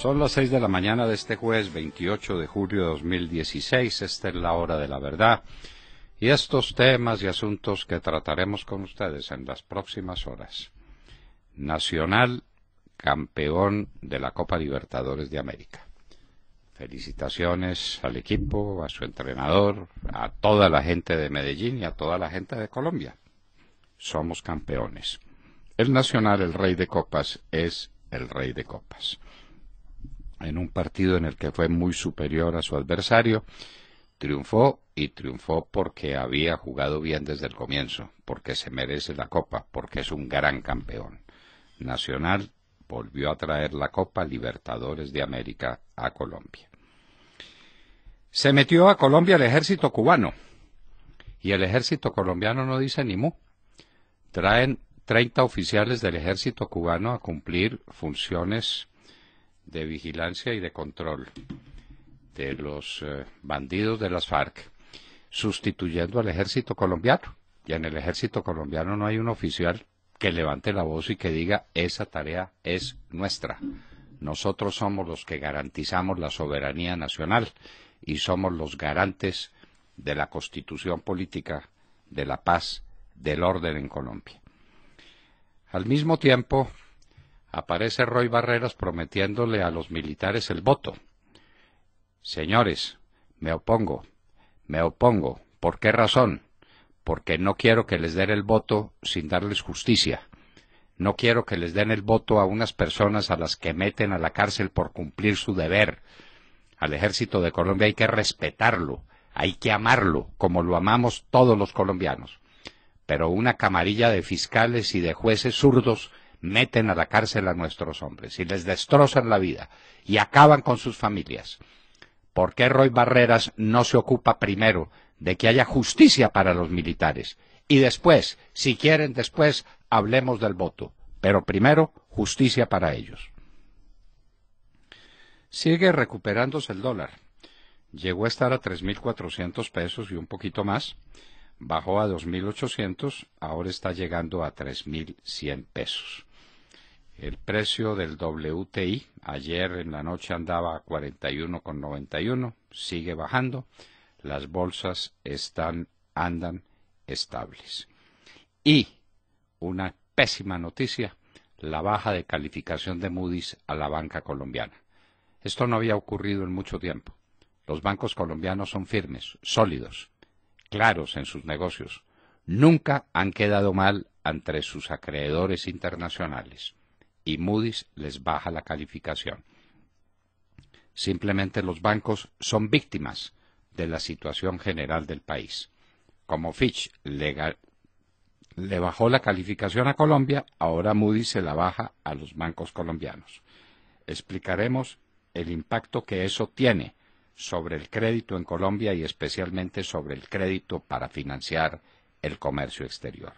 Son las 6 de la mañana de este jueves 28 de julio de 2016. Esta es la hora de la verdad. Y estos temas y asuntos que trataremos con ustedes en las próximas horas. Nacional, campeón de la Copa Libertadores de América. Felicitaciones al equipo, a su entrenador, a toda la gente de Medellín y a toda la gente de Colombia. Somos campeones. El Nacional, el rey de copas, es el rey de copas en un partido en el que fue muy superior a su adversario, triunfó y triunfó porque había jugado bien desde el comienzo, porque se merece la copa, porque es un gran campeón. Nacional volvió a traer la Copa Libertadores de América a Colombia. Se metió a Colombia el ejército cubano y el ejército colombiano no dice ni mu. Traen 30 oficiales del ejército cubano a cumplir funciones de vigilancia y de control de los eh, bandidos de las FARC, sustituyendo al ejército colombiano. Y en el ejército colombiano no hay un oficial que levante la voz y que diga esa tarea es nuestra. Nosotros somos los que garantizamos la soberanía nacional y somos los garantes de la constitución política, de la paz, del orden en Colombia. Al mismo tiempo, aparece Roy Barreras prometiéndole a los militares el voto. Señores, me opongo, me opongo. ¿Por qué razón? Porque no quiero que les den el voto sin darles justicia. No quiero que les den el voto a unas personas a las que meten a la cárcel por cumplir su deber. Al ejército de Colombia hay que respetarlo, hay que amarlo, como lo amamos todos los colombianos. Pero una camarilla de fiscales y de jueces zurdos meten a la cárcel a nuestros hombres y les destrozan la vida y acaban con sus familias. ¿Por qué Roy Barreras no se ocupa primero de que haya justicia para los militares? Y después, si quieren después, hablemos del voto. Pero primero, justicia para ellos. Sigue recuperándose el dólar. Llegó a estar a 3.400 pesos y un poquito más. Bajó a 2.800, ahora está llegando a 3.100 pesos. El precio del WTI ayer en la noche andaba a 41,91, sigue bajando. Las bolsas están andan estables. Y una pésima noticia, la baja de calificación de Moody's a la banca colombiana. Esto no había ocurrido en mucho tiempo. Los bancos colombianos son firmes, sólidos, claros en sus negocios. Nunca han quedado mal ante sus acreedores internacionales y Moody's les baja la calificación. Simplemente los bancos son víctimas de la situación general del país. Como Fitch le, bajó la calificación a Colombia, ahora Moody's se la baja a los bancos colombianos. Explicaremos el impacto que eso tiene sobre el crédito en Colombia y especialmente sobre el crédito para financiar el comercio exterior.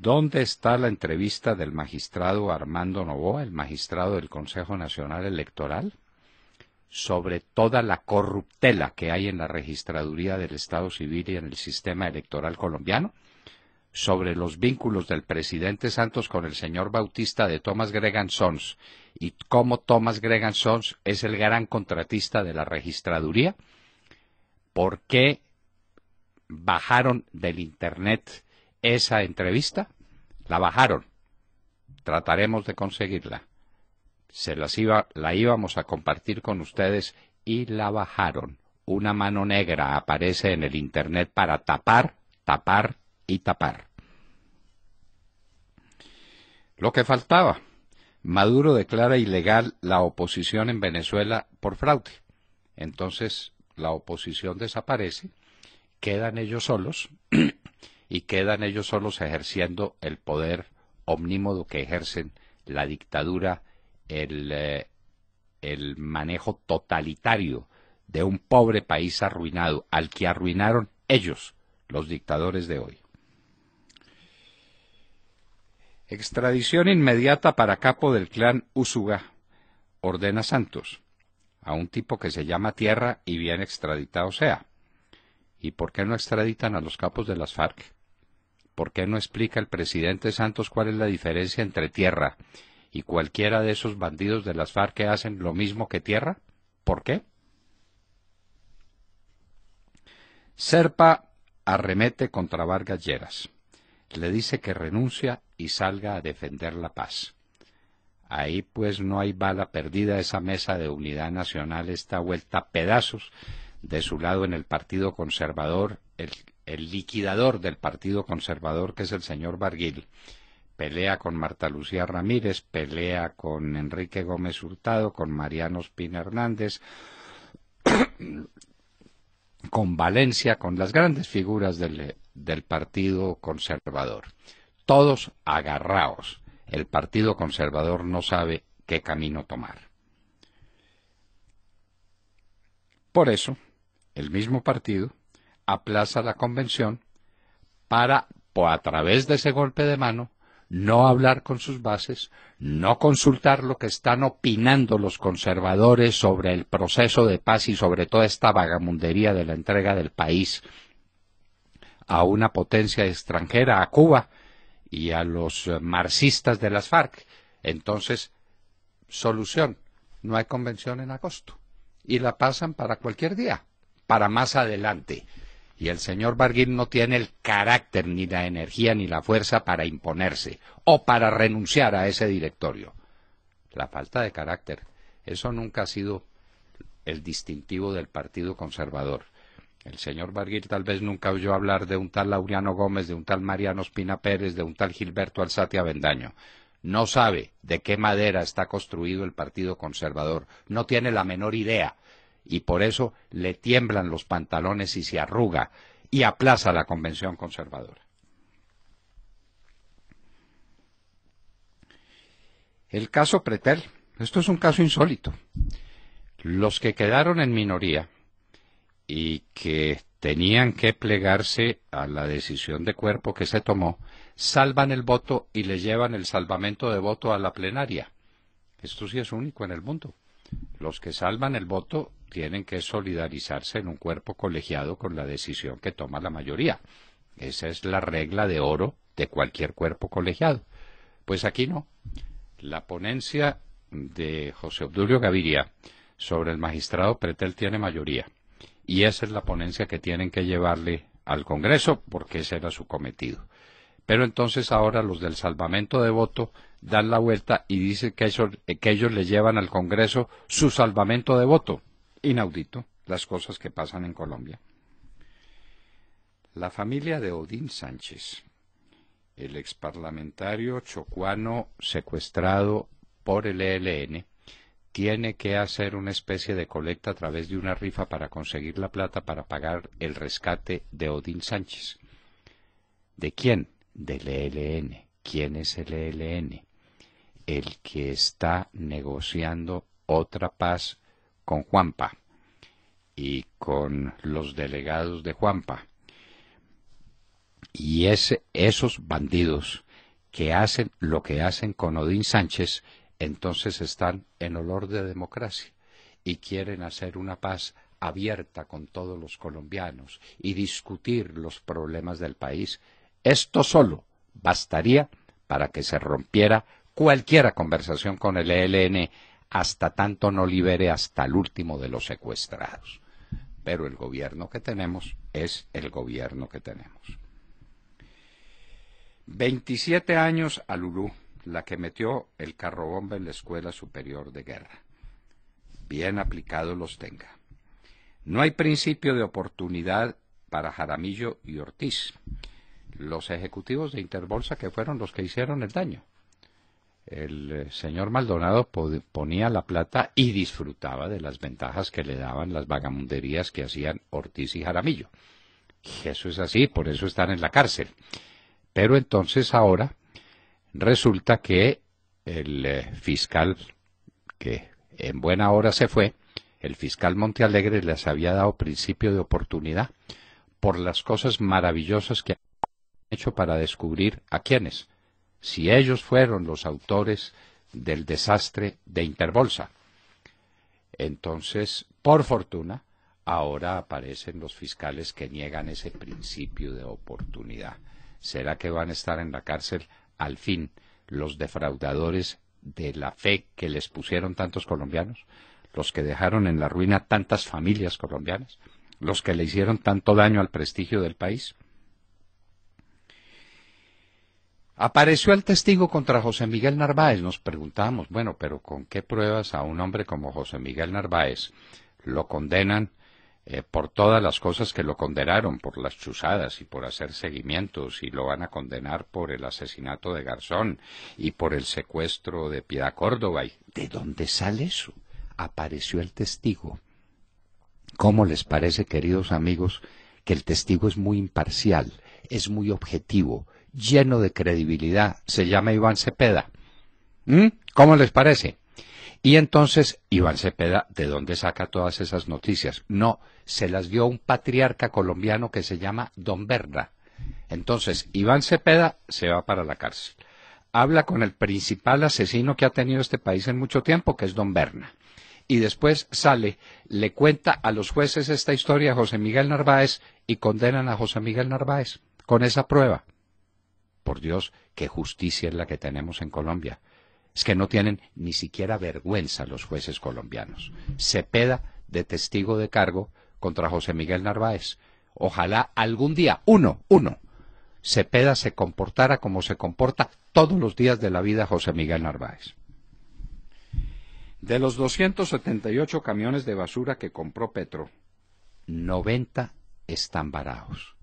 ¿Dónde está la entrevista del magistrado Armando Novoa, el magistrado del Consejo Nacional Electoral, sobre toda la corruptela que hay en la registraduría del Estado civil y en el sistema electoral colombiano? sobre los vínculos del presidente Santos con el señor Bautista de Thomas Gregan Sons y cómo Thomas Gregan Sons es el gran contratista de la registraduría, por qué bajaron del Internet esa entrevista la bajaron. Trataremos de conseguirla. Se las iba, la íbamos a compartir con ustedes y la bajaron. Una mano negra aparece en el Internet para tapar, tapar y tapar. Lo que faltaba. Maduro declara ilegal la oposición en Venezuela por fraude. Entonces la oposición desaparece, quedan ellos solos y quedan ellos solos ejerciendo el poder omnímodo que ejercen la dictadura, eh, el, manejo totalitario de un pobre país arruinado, al que arruinaron ellos, los dictadores de hoy. Extradición inmediata para capo del clan Usuga, ordena Santos, a un tipo que se llama Tierra y bien extraditado sea. ¿Y por qué no extraditan a los capos de las FARC? ¿Por qué no explica el presidente Santos cuál es la diferencia entre tierra y cualquiera de esos bandidos de las FARC que hacen lo mismo que tierra? ¿Por qué? Serpa arremete contra Vargas Lleras. Le dice que renuncia y salga a defender la paz. Ahí pues no hay bala perdida, esa mesa de unidad nacional está vuelta a pedazos. De su lado en el Partido Conservador, el, el liquidador del Partido Conservador, que es el señor Barguil, pelea con Marta Lucía Ramírez, pelea con Enrique Gómez Hurtado, con Mariano Spin Hernández, con Valencia, con las grandes figuras del, del Partido Conservador. Todos agarraos. El Partido Conservador no sabe qué camino tomar. Por eso, el mismo partido aplaza la convención para, a través de ese golpe de mano, no hablar con sus bases, no consultar lo que están opinando los conservadores sobre el proceso de paz y sobre toda esta vagamundería de la entrega del país a una potencia extranjera, a Cuba y a los eh, marxistas de las FARC. Entonces, solución, no hay convención en agosto y la pasan para cualquier día, para más adelante. Y el señor Barguil no tiene el carácter, ni la energía, ni la fuerza para imponerse o para renunciar a ese directorio. La falta de carácter, eso nunca ha sido el distintivo del Partido Conservador. El señor Barguil tal vez nunca oyó hablar de un tal Laureano Gómez, de un tal Mariano Espina Pérez, de un tal Gilberto Alzate Avendaño. No sabe de qué madera está construido el Partido Conservador. No tiene la menor idea y por eso le tiemblan los pantalones y se arruga y aplaza la convención conservadora. El caso Pretel, esto es un caso insólito. Los que quedaron en minoría y que tenían que plegarse a la decisión de cuerpo que se tomó, salvan el voto y le llevan el salvamento de voto a la plenaria. Esto sí es único en el mundo. Los que salvan el voto tienen que solidarizarse en un cuerpo colegiado con la decisión que toma la mayoría. Esa es la regla de oro de cualquier cuerpo colegiado. Pues aquí no. La ponencia de José Obdulio Gaviria sobre el magistrado Pretel tiene mayoría. Y esa es la ponencia que tienen que llevarle al Congreso, porque ese era su cometido. Pero entonces ahora los del salvamento de voto dan la vuelta y dicen que, que ellos le llevan al Congreso su salvamento de voto inaudito las cosas que pasan en Colombia. La familia de Odín Sánchez, el exparlamentario chocuano secuestrado por el ELN, tiene que hacer una especie de colecta a través de una rifa para conseguir la plata para pagar el rescate de Odín Sánchez. ¿De quién? Del ELN. ¿Quién es el ELN? El que está negociando otra paz con Juanpa y con los delegados de Juanpa. Y esos bandidos que hacen lo que hacen con Odín Sánchez, entonces están en olor de democracia y quieren hacer una paz abierta con todos los colombianos y discutir los problemas del país. Esto solo bastaría para que se rompiera cualquiera conversación con el ELN hasta tanto no libere hasta el último de los secuestrados. Pero el gobierno que tenemos es el gobierno que tenemos. 27 años a Lulú, la que metió el carro bomba en la Escuela Superior de Guerra. Bien aplicados los tenga. No hay principio de oportunidad para Jaramillo y Ortiz, los ejecutivos de Interbolsa que fueron los que hicieron el daño el eh, señor Maldonado ponía la plata y disfrutaba de las ventajas que le daban las vagamunderías que hacían Ortiz y Jaramillo. eso es así, por eso están en la cárcel. Pero entonces ahora resulta que el eh, fiscal que en buena hora se fue, el fiscal Montealegre les había dado principio de oportunidad por las cosas maravillosas que han hecho para descubrir a quienes si ellos fueron los autores del desastre de Interbolsa. Entonces, por fortuna, ahora aparecen los fiscales que niegan ese principio de oportunidad. ¿Será que van a estar en la cárcel al fin los defraudadores de la fe que les pusieron tantos colombianos? ¿Los que dejaron en la ruina tantas familias colombianas? ¿Los que le hicieron tanto daño al prestigio del país? Apareció el testigo contra José Miguel Narváez. Nos preguntamos, bueno, pero ¿con qué pruebas a un hombre como José Miguel Narváez lo condenan eh, por todas las cosas que lo condenaron, por las chuzadas y por hacer seguimientos, y lo van a condenar por el asesinato de Garzón y por el secuestro de Piedad Córdoba? ¿Y ¿De dónde sale eso? Apareció el testigo. ¿Cómo les parece, queridos amigos, que el testigo es muy imparcial, es muy objetivo? lleno de credibilidad. Se llama Iván Cepeda. ¿Mm? ¿Cómo les parece? Y entonces Iván Cepeda, ¿de dónde saca todas esas noticias? No, se las dio un patriarca colombiano que se llama Don Berna. Entonces, Iván Cepeda se va para la cárcel. Habla con el principal asesino que ha tenido este país en mucho tiempo, que es Don Berna. Y después sale, le cuenta a los jueces esta historia a José Miguel Narváez y condenan a José Miguel Narváez con esa prueba por Dios, qué justicia es la que tenemos en Colombia. Es que no tienen ni siquiera vergüenza los jueces colombianos. Cepeda de testigo de cargo contra José Miguel Narváez. Ojalá algún día, uno, uno, Cepeda se comportara como se comporta todos los días de la vida José Miguel Narváez. De los 278 camiones de basura que compró Petro, 90 están varados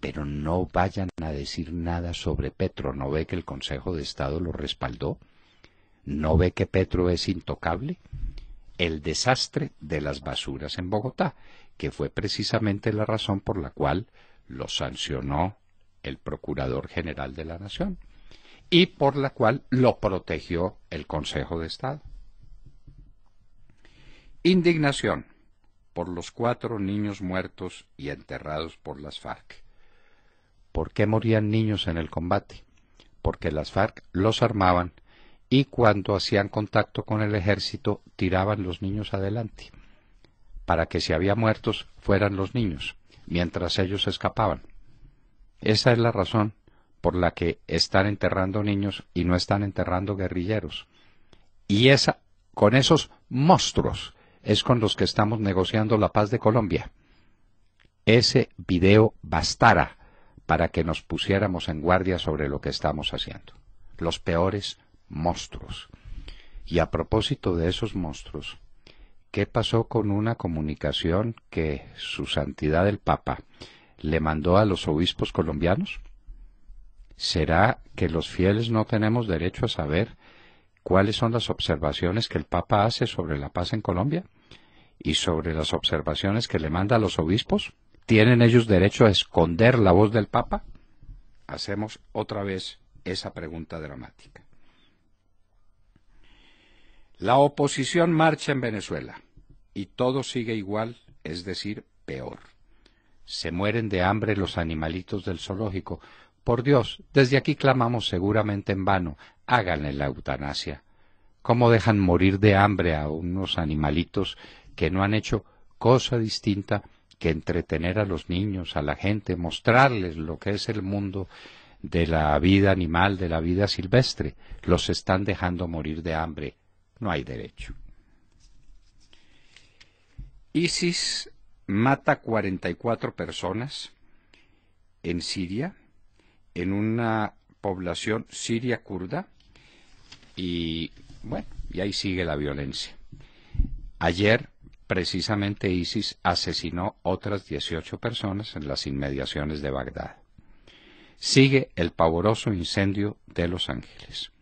pero no vayan a decir nada sobre Petro. ¿No ve que el Consejo de Estado lo respaldó? ¿No ve que Petro es intocable? El desastre de las basuras en Bogotá, que fue precisamente la razón por la cual lo sancionó el Procurador General de la Nación y por la cual lo protegió el Consejo de Estado. Indignación por los cuatro niños muertos y enterrados por las FARC. ¿Por qué morían niños en el combate? Porque las FARC los armaban y cuando hacían contacto con el ejército tiraban los niños adelante, para que si había muertos fueran los niños, mientras ellos escapaban. Esa es la razón por la que están enterrando niños y no están enterrando guerrilleros. Y esa, con esos monstruos es con los que estamos negociando la paz de Colombia. Ese video bastará para que nos pusiéramos en guardia sobre lo que estamos haciendo. Los peores monstruos. Y a propósito de esos monstruos, ¿qué pasó con una comunicación que su santidad el Papa le mandó a los obispos colombianos? ¿Será que los fieles no tenemos derecho a saber cuáles son las observaciones que el Papa hace sobre la paz en Colombia y sobre las observaciones que le manda a los obispos? ¿Tienen ellos derecho a esconder la voz del Papa? Hacemos otra vez esa pregunta dramática. La oposición marcha en Venezuela y todo sigue igual, es decir, peor. Se mueren de hambre los animalitos del zoológico. Por Dios, desde aquí clamamos seguramente en vano, háganle la eutanasia. ¿Cómo dejan morir de hambre a unos animalitos que no han hecho cosa distinta que entretener a los niños, a la gente, mostrarles lo que es el mundo de la vida animal, de la vida silvestre. Los están dejando morir de hambre. No hay derecho. ISIS mata 44 personas en Siria, en una población siria kurda, y bueno, y ahí sigue la violencia. Ayer Precisamente ISIS asesinó otras 18 personas en las inmediaciones de Bagdad. Sigue el pavoroso incendio de Los Ángeles.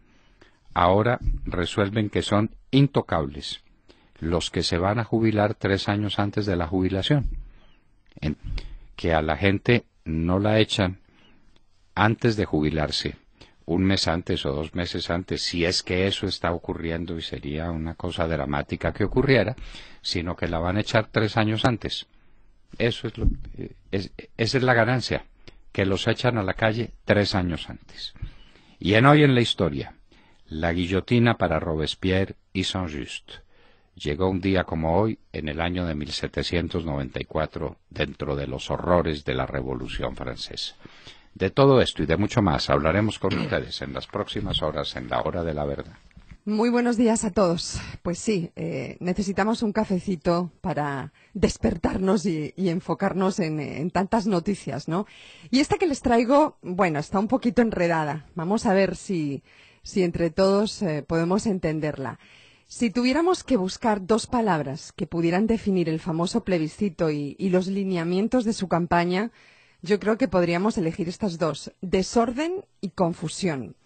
Ahora resuelven que son intocables los que se van a jubilar tres años antes de la jubilación. que a la gente no la echan antes de jubilarse un mes antes o dos meses antes, si es que eso está ocurriendo y sería una cosa dramática que ocurriera, sino que la van a echar tres años antes. Eso es lo, eh, esa es la ganancia, que los echan a la calle tres años antes. Y en hoy en la historia, la guillotina para Robespierre y Saint-Just llegó un día como hoy, en el año de 1794, dentro de los horrores de la Revolución Francesa. De todo esto y de mucho más hablaremos con ustedes en las próximas horas en la hora de la verdad. Muy buenos días a todos. Pues sí, eh, necesitamos un cafecito para despertarnos y, enfocarnos en, tantas noticias, ¿no? Y esta que les traigo, bueno, está un poquito enredada. Vamos a ver si, entre todos eh, podemos entenderla. Si tuviéramos que buscar dos palabras que pudieran definir el famoso plebiscito y los lineamientos de su campaña, yo creo que podríamos elegir estas dos, desorden y confusión.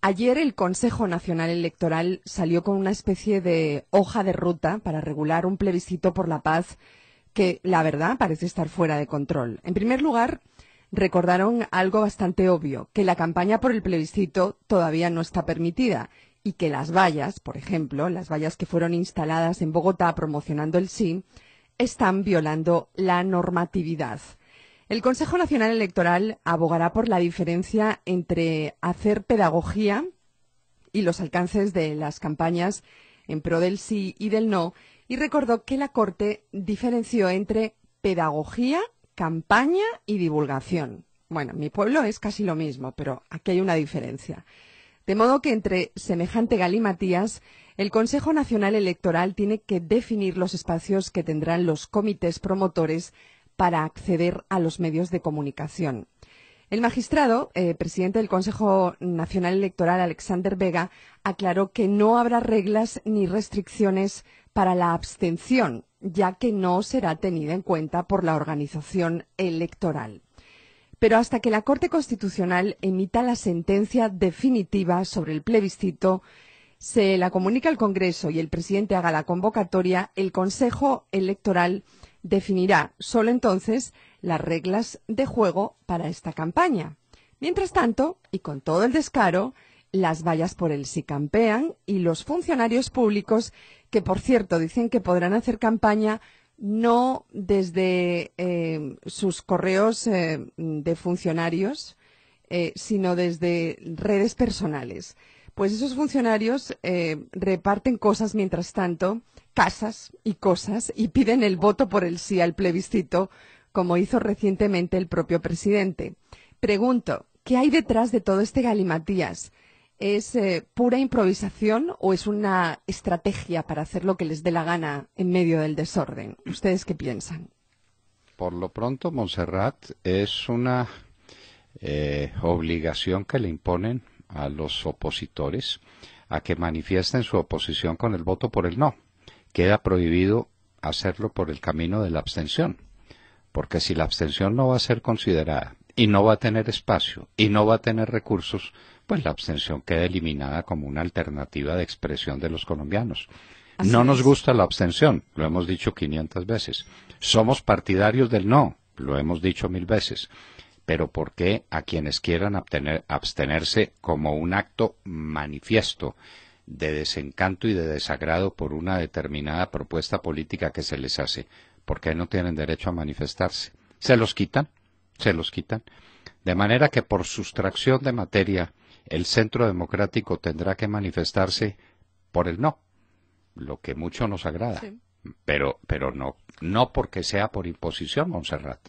Ayer el Consejo Nacional Electoral salió con una especie de hoja de ruta para regular un plebiscito por la paz que, la verdad, parece estar fuera de control. En primer lugar, recordaron algo bastante obvio, que la campaña por el plebiscito todavía no está permitida y que las vallas, por ejemplo, las vallas que fueron instaladas en Bogotá promocionando el sí, están violando la normatividad. El Consejo Nacional Electoral abogará por la diferencia entre hacer pedagogía y los alcances de las campañas en pro del sí y del no y recordó que la Corte diferenció entre pedagogía, campaña y divulgación. Bueno, mi pueblo es casi lo mismo, pero aquí hay una diferencia. De modo que entre semejante galimatías, el Consejo Nacional Electoral tiene que definir los espacios que tendrán los comités promotores para acceder a los medios de comunicación. El magistrado, eh, presidente del Consejo Nacional Electoral, Alexander Vega, aclaró que no habrá reglas ni restricciones para la abstención, ya que no será tenida en cuenta por la organización electoral. Pero hasta que la Corte Constitucional emita la sentencia definitiva sobre el plebiscito, se la comunica al Congreso y el presidente haga la convocatoria, el Consejo Electoral definirá solo entonces las reglas de juego para esta campaña. Mientras tanto, y con todo el descaro, las vallas por el si campean y los funcionarios públicos, que por cierto dicen que podrán hacer campaña no desde eh, sus correos eh, de funcionarios, eh, sino desde redes personales pues esos funcionarios eh, reparten cosas mientras tanto, casas y cosas, y piden el voto por el sí al plebiscito, como hizo recientemente el propio presidente. Pregunto, ¿qué hay detrás de todo este galimatías? ¿Es eh, pura improvisación o es una estrategia para hacer lo que les dé la gana en medio del desorden? ¿Ustedes qué piensan? Por lo pronto, Montserrat es una eh, obligación que le imponen a los opositores a que manifiesten su oposición con el voto por el no. Queda prohibido hacerlo por el camino de la abstención, porque si la abstención no va a ser considerada y no va a tener espacio y no va a tener recursos, pues la abstención queda eliminada como una alternativa de expresión de los colombianos. no nos gusta la abstención, lo hemos dicho 500 veces. Somos partidarios del no, lo hemos dicho mil veces pero ¿por qué a quienes quieran abstenerse como un acto manifiesto de desencanto y de desagrado por una determinada propuesta política que se les hace? ¿Por qué no tienen derecho a manifestarse? Se los quitan, se los quitan. De manera que por sustracción de materia, el centro democrático tendrá que manifestarse por el no, lo que mucho nos agrada, pero, pero no, no porque sea por imposición, Monserrat.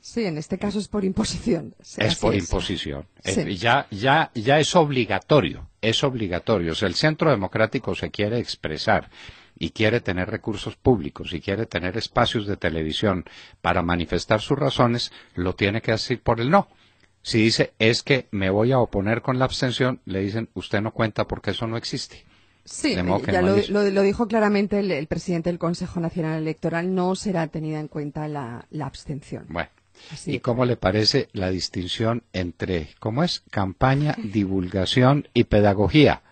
Sí, en este caso es por imposición. es por imposición. Eh, ya, ya, ya es obligatorio, es obligatorio. Si el Centro Democrático se quiere expresar y quiere tener recursos públicos y quiere tener espacios de televisión para manifestar sus razones, lo tiene que decir por el no. Si dice es que me voy a oponer con la abstención, le dicen usted no cuenta porque eso no existe. Sí, ya lo, lo, dijo claramente el, presidente del Consejo Nacional Electoral, no será tenida en cuenta la, la abstención. ¿Y cómo le parece la distinción entre, cómo es, campaña, divulgación y pedagogía?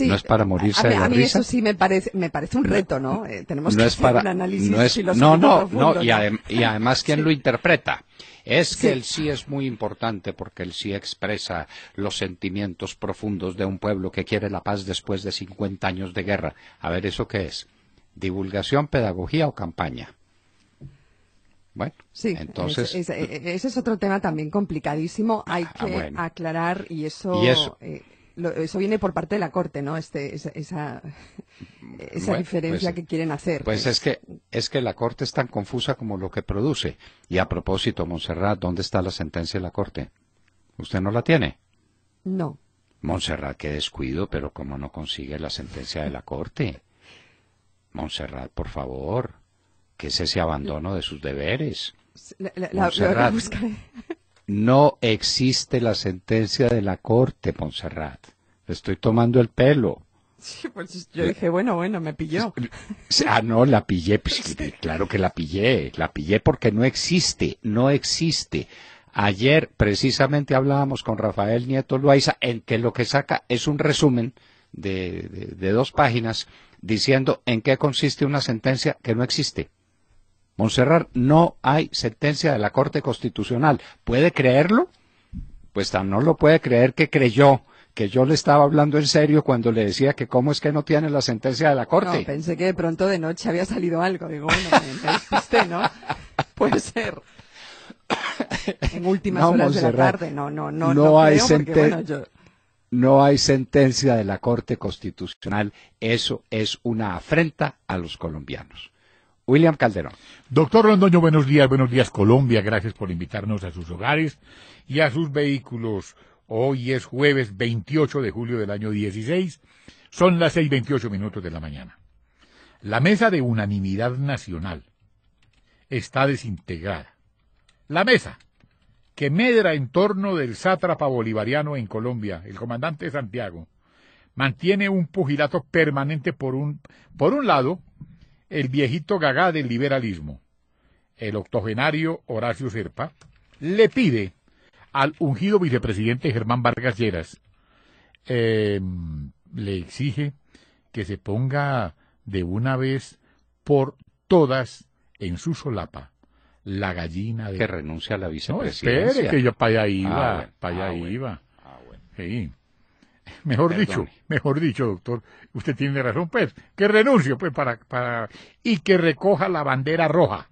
no es para morirse de la a Eso sí me parece, un reto, ¿no? Eh, tenemos que hacer un análisis no No, no, no, y, además quién lo interpreta. Es que el sí es muy importante porque el sí expresa los sentimientos profundos de un pueblo que quiere la paz después de 50 años de guerra. A ver, ¿eso qué es? ¿Divulgación, pedagogía o campaña? Bueno, sí, entonces. E, e, ese es otro tema también complicadísimo. Ah, Hay que aclarar y eso. Eh, eso? viene por parte de la corte, ¿no? Este, esa, esa, mm, diferencia pues, que quieren hacer. Pues es que es que la corte es tan confusa como lo que produce. Y a propósito, Monserrat, ¿dónde está la sentencia de la corte? ¿Usted no la tiene? No. Monserrat, qué descuido, pero cómo no consigue la sentencia de la corte. Monserrat, por favor. Que es ese abandono de sus deberes? La, no existe la sentencia de la Corte, Montserrat. estoy tomando el pelo. Sí, pues yo dije, bueno, bueno, me pilló. Ah, no, la pillé, pues, claro que la pillé, la pillé porque no existe, no existe. Ayer precisamente hablábamos con Rafael Nieto Loaiza en que lo que saca es un resumen de dos páginas diciendo en qué consiste una sentencia que no existe. Monserrat, no hay sentencia de la Corte Constitucional. ¿Puede creerlo? Pues tan no lo puede creer que creyó que yo le estaba hablando en serio cuando le decía que cómo es que no tiene la sentencia de la Corte. No, pensé que de pronto de noche había salido algo. Digo, bueno, usted, ¿no? Puede ser. En últimas horas de la tarde. No, no, no. No, hay No hay sentencia de la Corte Constitucional. Eso es una afrenta a los colombianos. William Calderón. Doctor Rondoño, buenos días, buenos días Colombia, gracias por invitarnos a sus hogares y a sus vehículos. Hoy es jueves 28 de julio del año 16, son las 6.28 minutos de la mañana. La mesa de unanimidad nacional está desintegrada. La mesa que medra en torno del sátrapa bolivariano en Colombia, el comandante Santiago, mantiene un pugilato permanente por un, por un lado, el viejito gagá del liberalismo, el octogenario Horacio Serpa, le pide al ungido vicepresidente Germán Vargas Lleras, eh, le exige que se ponga de una vez por todas en su solapa la gallina de... Que renuncia a la vicepresidencia. espere, que yo para allá iba, para allá iba. ah, bueno. Mejor dicho, mejor dicho, doctor, usted tiene razón, pues, que renuncie, pues, para, y que recoja la bandera roja,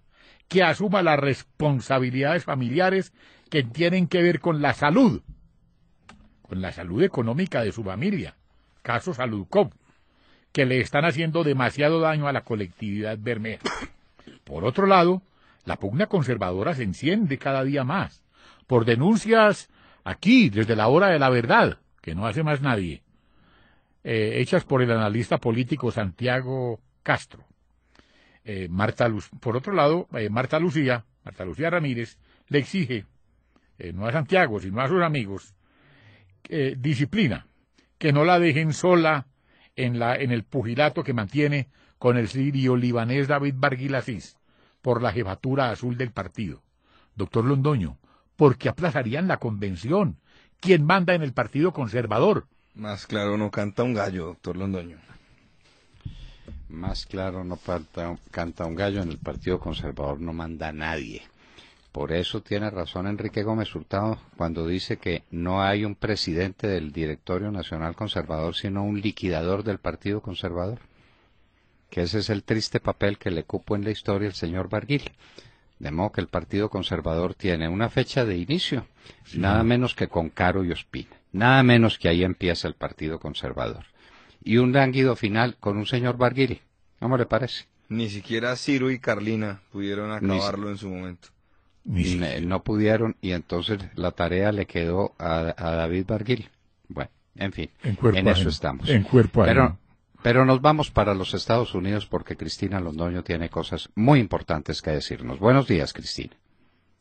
que asuma las responsabilidades familiares que tienen que ver con la salud, con la salud económica de su familia, caso Saludcop, que le están haciendo demasiado daño a la colectividad bermeja. Por otro lado, la pugna conservadora se enciende cada día más, por denuncias aquí, desde la hora de la verdad, que no hace más nadie, eh, hechas por el analista político Santiago Castro. Eh, por otro lado, eh, Marta Lucía, Marta Lucía Ramírez, le exige, no a Santiago, sino a sus amigos, disciplina, que no la dejen sola en, la, en el pugilato que mantiene con el sirio libanés David Barguilasís por la jefatura azul del partido. Doctor Londoño, porque aplazarían la convención ¿Quién manda en el Partido Conservador. Más claro no canta un gallo, doctor Londoño. Más claro no canta un gallo, en el Partido Conservador no manda nadie. Por eso tiene razón Enrique Gómez Hurtado cuando dice que no hay un presidente del Directorio Nacional Conservador, sino un liquidador del Partido Conservador. Que ese es el triste papel que le cupo en la historia el señor Barguil. De modo que el Partido Conservador tiene una fecha de inicio, nada menos que con Caro y Ospina. Nada menos que ahí empieza el Partido Conservador. Y un lánguido final con un señor Barguiri. ¿Cómo le parece? Ni siquiera Ciro y Carlina pudieron acabarlo en su momento. No pudieron y entonces la tarea le quedó a, David Barguil. Bueno, en fin, en, eso estamos. En cuerpo a él. Pero nos vamos para los Estados Unidos porque Cristina Londoño tiene cosas muy importantes que decirnos. Buenos días, Cristina.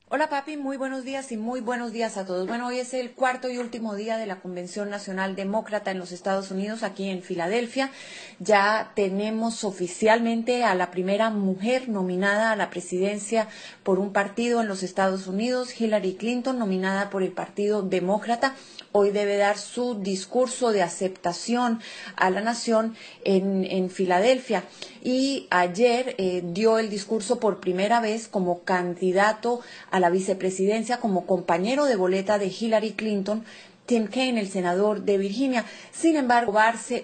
Hola papi, muy buenos días y muy buenos días a todos. Bueno, hoy es el cuarto y último día de la Convención Nacional Demócrata en los Estados Unidos, aquí en Filadelfia. Ya tenemos oficialmente a la primera mujer nominada a la presidencia por un partido en los Estados Unidos, Hillary Clinton, nominada por el Partido Demócrata hoy debe dar su discurso de aceptación a la nación en, Filadelfia. Y ayer eh, dio el discurso por primera vez como candidato a la vicepresidencia, como compañero de boleta de Hillary Clinton, Tim Kaine, el senador de Virginia. Sin embargo,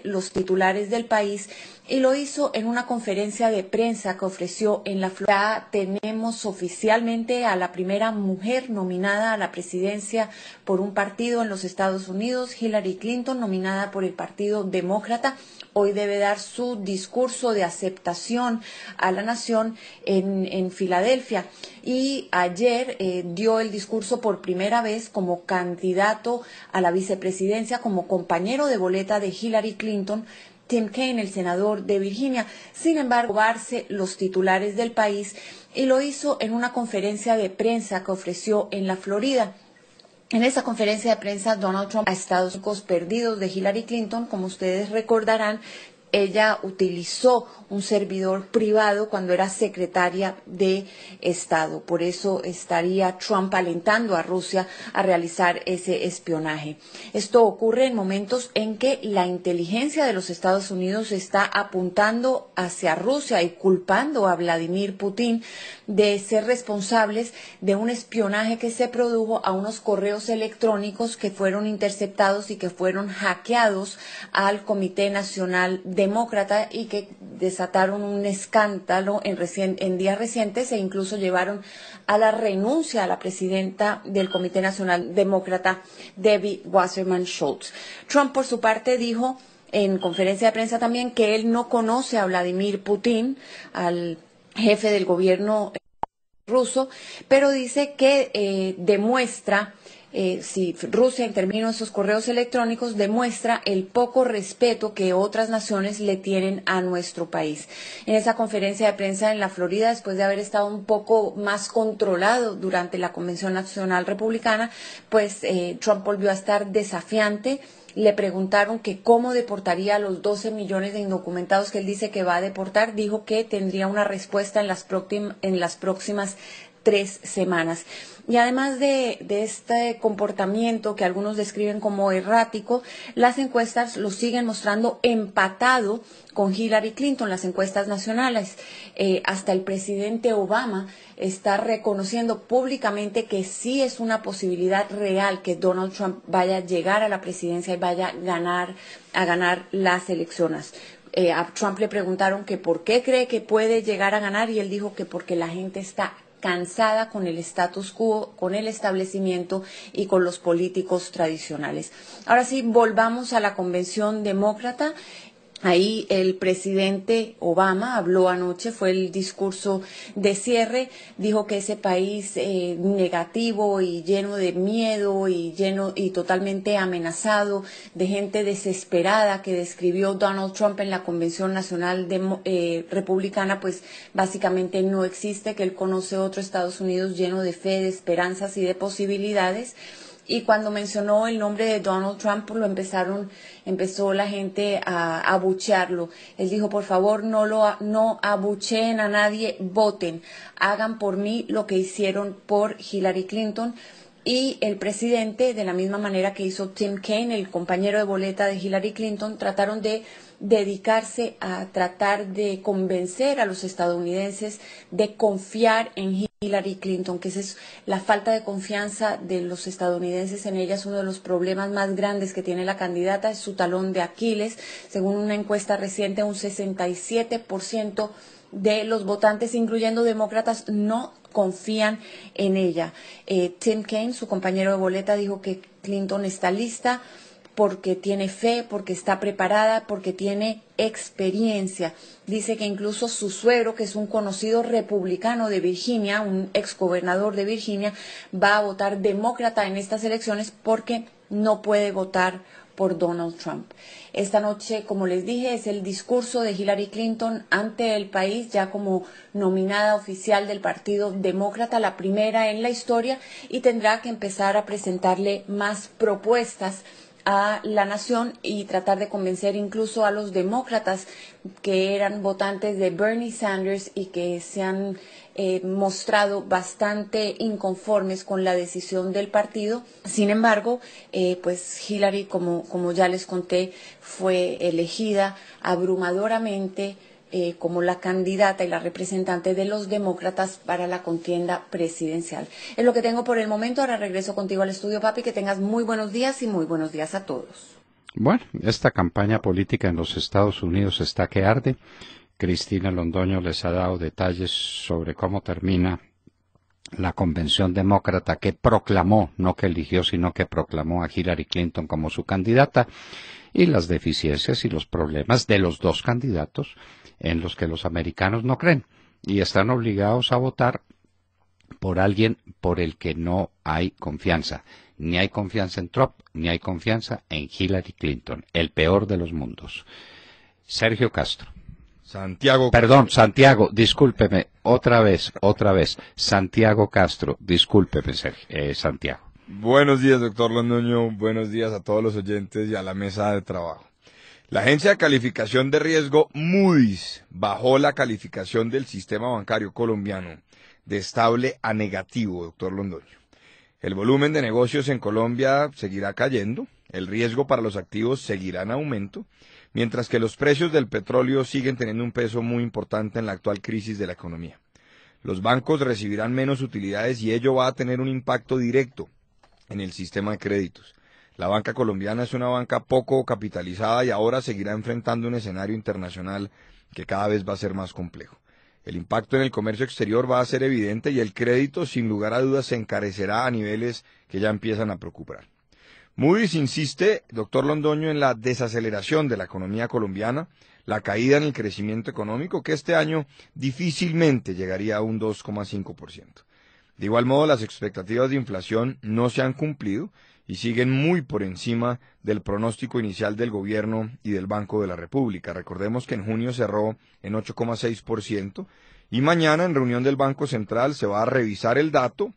los titulares del país y lo hizo en una conferencia de prensa que ofreció en la Florida. Tenemos oficialmente a la primera mujer nominada a la presidencia por un partido en los Estados Unidos, Hillary Clinton, nominada por el Partido Demócrata. Hoy debe dar su discurso de aceptación a la nación en, Filadelfia. Y ayer eh, dio el discurso por primera vez como candidato a la vicepresidencia, como compañero de boleta de Hillary Clinton Tim Kaine, el senador de Virginia. Sin embargo, barse los titulares del país y lo hizo en una conferencia de prensa que ofreció en la Florida. En esa conferencia de prensa, Donald Trump ha Unidos, perdidos de Hillary Clinton, como ustedes recordarán, ella utilizó un servidor privado cuando era secretaria de Estado. Por eso estaría Trump alentando a Rusia a realizar ese espionaje. Esto ocurre en momentos en que la inteligencia de los Estados Unidos está apuntando hacia Rusia y culpando a Vladimir Putin de ser responsables de un espionaje que se produjo a unos correos electrónicos que fueron interceptados y que fueron hackeados al Comité Nacional de demócrata y que desataron un escándalo en, días recientes e incluso llevaron a la renuncia a la presidenta del Comité Nacional Demócrata, Debbie Wasserman Schultz. Trump, por su parte, dijo en conferencia de prensa también que él no conoce a Vladimir Putin, al jefe del gobierno ruso, pero dice que eh, demuestra eh, si Rusia en términos de sus correos electrónicos, demuestra el poco respeto que otras naciones le tienen a nuestro país. En esa conferencia de prensa en la Florida, después de haber estado un poco más controlado durante la Convención Nacional Republicana, pues eh, Trump volvió a estar desafiante le preguntaron que cómo deportaría a los 12 millones de indocumentados que él dice que va a deportar, dijo que tendría una respuesta en las, en las próximas tres semanas. Y además de, este comportamiento que algunos describen como errático, las encuestas lo siguen mostrando empatado con Hillary Clinton, las encuestas nacionales. Eh, hasta el presidente Obama está reconociendo públicamente que sí es una posibilidad real que Donald Trump vaya a llegar a la presidencia y vaya a ganar, a ganar las elecciones. Eh, a Trump le preguntaron que por qué cree que puede llegar a ganar y él dijo que porque la gente está cansada con el status quo, con el establecimiento y con los políticos tradicionales. Ahora sí, volvamos a la Convención Demócrata Ahí el presidente Obama habló anoche, fue el discurso de cierre, dijo que ese país eh, negativo y lleno de miedo y lleno y totalmente amenazado de gente desesperada que describió Donald Trump en la Convención Nacional eh, Republicana, pues básicamente no existe, que él conoce otro Estados Unidos lleno de fe, de esperanzas y de posibilidades y cuando mencionó el nombre de Donald Trump pues lo empezaron empezó la gente a, abuchearlo. Él dijo, "Por favor, no lo no abucheen a nadie, voten, hagan por mí lo que hicieron por Hillary Clinton." Y el presidente, de la misma manera que hizo Tim Kaine, el compañero de boleta de Hillary Clinton, trataron de dedicarse a tratar de convencer a los estadounidenses de confiar en Hillary Hillary Clinton, que esa es la falta de confianza de los estadounidenses en ella, es uno de los problemas más grandes que tiene la candidata, es su talón de Aquiles. Según una encuesta reciente, un 67% de los votantes, incluyendo demócratas, no confían en ella. Eh, Tim Kaine, su compañero de boleta, dijo que Clinton está lista porque tiene fe, porque está preparada, porque tiene experiencia. Dice que incluso su suegro, que es un conocido republicano de Virginia, un exgobernador de Virginia, va a votar demócrata en estas elecciones porque no puede votar por Donald Trump. Esta noche, como les dije, es el discurso de Hillary Clinton ante el país, ya como nominada oficial del Partido Demócrata, la primera en la historia, y tendrá que empezar a presentarle más propuestas a la nación y tratar de convencer incluso a los demócratas que eran votantes de Bernie Sanders y que se han eh, mostrado bastante inconformes con la decisión del partido. Sin embargo, eh, pues Hillary, como ya les conté, fue elegida abrumadoramente eh, como la candidata y la representante de los demócratas para la contienda presidencial. Es lo que tengo por el momento. Ahora regreso contigo al estudio, papi. Que tengas muy buenos días y muy buenos días a todos. Bueno, esta campaña política en los Estados Unidos está que arde. Cristina Londoño les ha dado detalles sobre cómo termina la convención demócrata que proclamó, no que eligió, sino que proclamó a Hillary Clinton como su candidata y las deficiencias y los problemas de los dos candidatos en los que los americanos no creen y están obligados a votar por alguien por el que no hay confianza. Ni hay confianza en Trump, ni hay confianza en Hillary Clinton. El peor de los mundos. Sergio Castro. Santiago. Perdón, Santiago, discúlpeme, otra vez, otra vez. Santiago Castro, discúlpeme, eh, Santiago. Buenos días, doctor Londoño. Buenos días a todos los oyentes y a la mesa de trabajo. La agencia de calificación de riesgo Moody's bajó la calificación del sistema bancario colombiano de estable a negativo, doctor Londoño. El volumen de negocios en Colombia seguirá cayendo, el riesgo para los activos seguirá en aumento, mientras que los precios del petróleo siguen teniendo un peso muy importante en la actual crisis de la economía. Los bancos recibirán menos utilidades y ello va a tener un impacto directo en el sistema de créditos. La banca colombiana es una banca poco capitalizada y ahora seguirá enfrentando un escenario internacional que cada vez va a ser más complejo. El impacto en el comercio exterior va a ser evidente y el crédito, sin lugar a dudas, se encarecerá a niveles que ya empiezan a preocupar. Moody's insiste, doctor Londoño, en la desaceleración de la economía colombiana, la caída en el crecimiento económico, que este año difícilmente llegaría a un 2,5%. De igual modo, las expectativas de inflación no se han cumplido y siguen muy por encima del pronóstico inicial del gobierno y del Banco de la República. Recordemos que en junio cerró en 8,6% y mañana en reunión del Banco Central se va a revisar el dato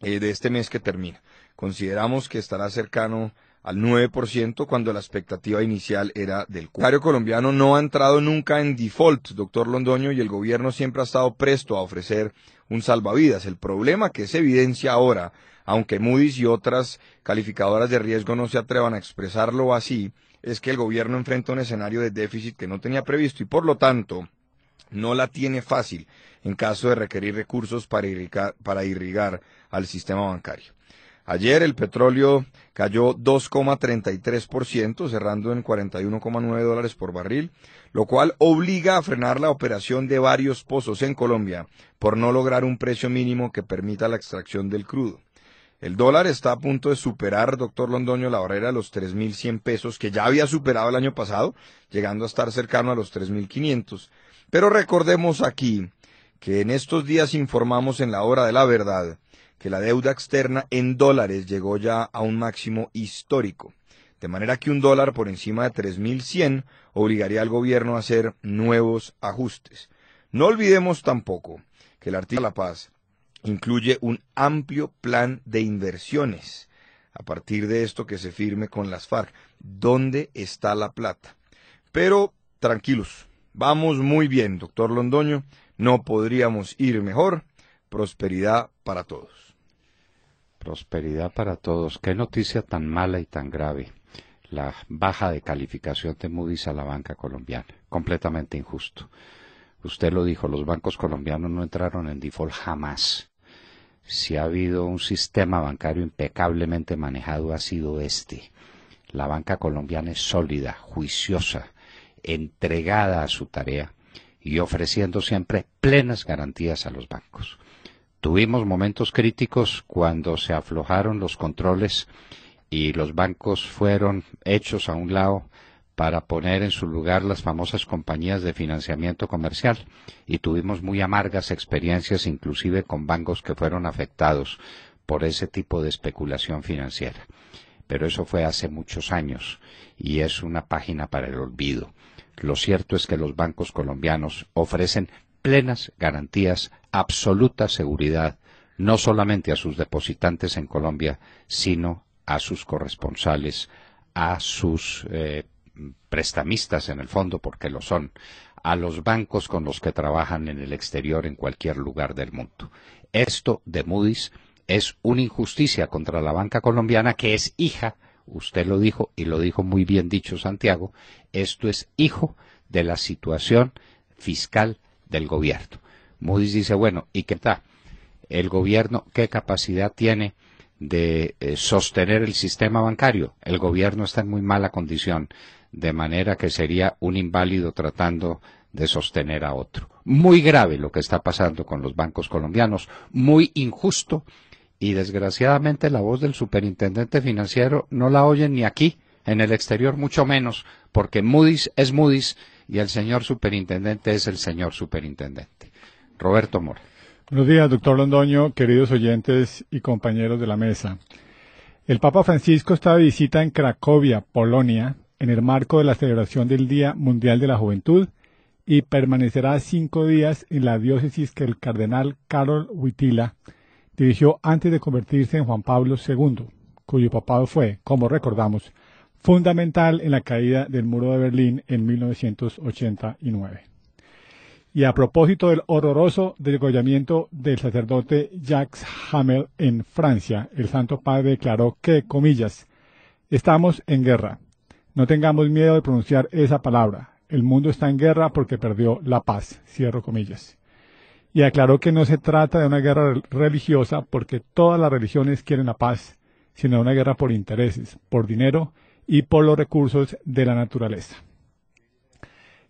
eh, de este mes que termina. Consideramos que estará cercano al 9% cuando la expectativa inicial era del 4%. El bancario colombiano no ha entrado nunca en default, doctor Londoño, y el gobierno siempre ha estado presto a ofrecer un salvavidas. El problema que se evidencia ahora, aunque Moody's y otras calificadoras de riesgo no se atrevan a expresarlo así, es que el gobierno enfrenta un escenario de déficit que no tenía previsto y por lo tanto no la tiene fácil en caso de requerir recursos para para irrigar al sistema bancario. Ayer el petróleo cayó 2,33%, cerrando en 41,9 dólares por barril, lo cual obliga a frenar la operación de varios pozos en Colombia por no lograr un precio mínimo que permita la extracción del crudo. El dólar está a punto de superar, doctor Londoño, la barrera de los 3.100 pesos que ya había superado el año pasado, llegando a estar cercano a los 3.500. Pero recordemos aquí que en estos días informamos en la hora de la verdad que la deuda externa en dólares llegó ya a un máximo histórico, de manera que un dólar por encima de 3.100 obligaría al gobierno a hacer nuevos ajustes. No olvidemos tampoco que el artículo de la paz incluye un amplio plan de inversiones a partir de esto que se firme con las FARC. ¿Dónde está la plata? Pero tranquilos, vamos muy bien, doctor Londoño, no podríamos ir mejor. Prosperidad para todos. Prosperidad para todos. Qué noticia tan mala y tan grave. La baja de calificación de Moody's a la banca colombiana. Completamente injusto. Usted lo dijo, los bancos colombianos no entraron en default jamás. Si ha habido un sistema bancario impecablemente manejado ha sido este. La banca colombiana es sólida, juiciosa, entregada a su tarea y ofreciendo siempre plenas garantías a los bancos. Tuvimos momentos críticos cuando se aflojaron los controles y los bancos fueron hechos a un lado para poner en su lugar las famosas compañías de financiamiento comercial y tuvimos muy amargas experiencias inclusive con bancos que fueron afectados por ese tipo de especulación financiera. Pero eso fue hace muchos años y es una página para el olvido. Lo cierto es que los bancos colombianos ofrecen plenas garantías, absoluta seguridad, no solamente a sus depositantes en Colombia, sino a sus corresponsales, a sus eh, prestamistas en el fondo, porque lo son, a los bancos con los que trabajan en el exterior en cualquier lugar del mundo. Esto de Moody's es una injusticia contra la banca colombiana que es hija, usted lo dijo y lo dijo muy bien dicho Santiago, esto es hijo de la situación fiscal del gobierno. Moody's dice, bueno, ¿y qué tal? El gobierno, ¿qué capacidad tiene de eh, sostener el sistema bancario? El gobierno está en muy mala condición, de manera que sería un inválido tratando de sostener a otro. Muy grave lo que está pasando con los bancos colombianos, muy injusto y desgraciadamente la voz del superintendente financiero no la oyen ni aquí, en el exterior mucho menos, porque Moody's es Moody's y el señor superintendente es el señor superintendente. Roberto Mora. Buenos días, doctor Londoño, queridos oyentes y compañeros de la mesa. El Papa Francisco está de visita en Cracovia, Polonia, en el marco de la celebración del Día Mundial de la Juventud y permanecerá cinco días en la diócesis que el cardenal Karol Huitila dirigió antes de convertirse en Juan Pablo II, cuyo papado fue, como recordamos, fundamental en la caída del muro de Berlín en 1989. Y a propósito del horroroso degollamiento del sacerdote Jacques Hamel en Francia, el Santo Padre declaró que, comillas, estamos en guerra. No tengamos miedo de pronunciar esa palabra. El mundo está en guerra porque perdió la paz. Cierro comillas. Y aclaró que no se trata de una guerra religiosa porque todas las religiones quieren la paz, sino de una guerra por intereses, por dinero y por los recursos de la naturaleza.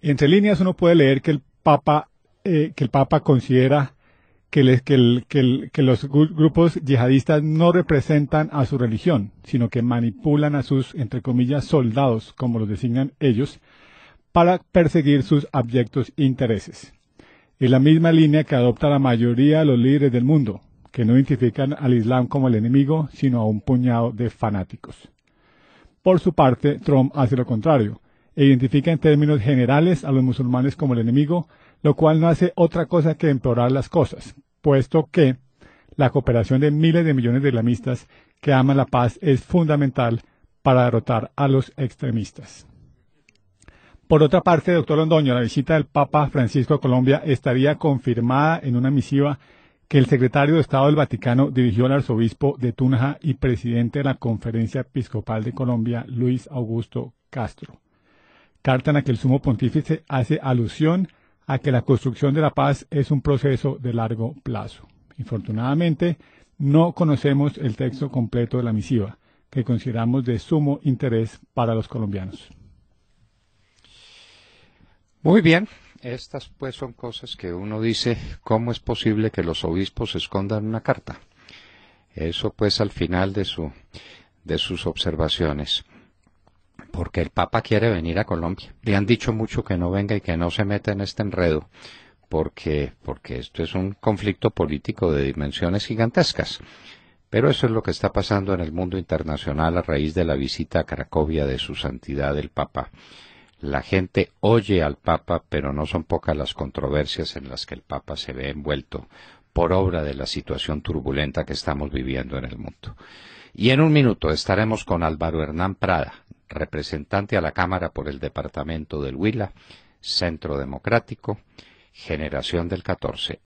Entre líneas uno puede leer que el Papa, eh, que el Papa considera que, los grupos yihadistas no representan a su religión, sino que manipulan a sus, entre comillas, soldados, como los designan ellos, para perseguir sus abyectos intereses. Es la misma línea que adopta la mayoría de los líderes del mundo, que no identifican al Islam como el enemigo, sino a un puñado de fanáticos. Por su parte, Trump hace lo contrario e identifica en términos generales a los musulmanes como el enemigo, lo cual no hace otra cosa que empeorar las cosas, puesto que la cooperación de miles de millones de islamistas que aman la paz es fundamental para derrotar a los extremistas. Por otra parte, doctor Londoño, la visita del Papa Francisco a Colombia estaría confirmada en una misiva que el secretario de Estado del Vaticano dirigió al arzobispo de Tunja y presidente de la Conferencia Episcopal de Colombia, Luis Augusto Castro. Carta en la que el sumo pontífice hace alusión a que la construcción de la paz es un proceso de largo plazo. Infortunadamente, no conocemos el texto completo de la misiva, que consideramos de sumo interés para los colombianos. Muy bien, estas pues son cosas que uno dice, ¿cómo es posible que los obispos escondan una carta? Eso pues al final de, su, de sus observaciones. Porque el Papa quiere venir a Colombia. Le han dicho mucho que no venga y que no se meta en este enredo. Porque, porque esto es un conflicto político de dimensiones gigantescas. Pero eso es lo que está pasando en el mundo internacional a raíz de la visita a Cracovia de su santidad el Papa la gente oye al Papa, pero no son pocas las controversias en las que el Papa se ve envuelto por obra de la situación turbulenta que estamos viviendo en el mundo. Y en un minuto estaremos con Álvaro Hernán Prada, representante a la Cámara por el Departamento del Huila, Centro Democrático, Generación del 14.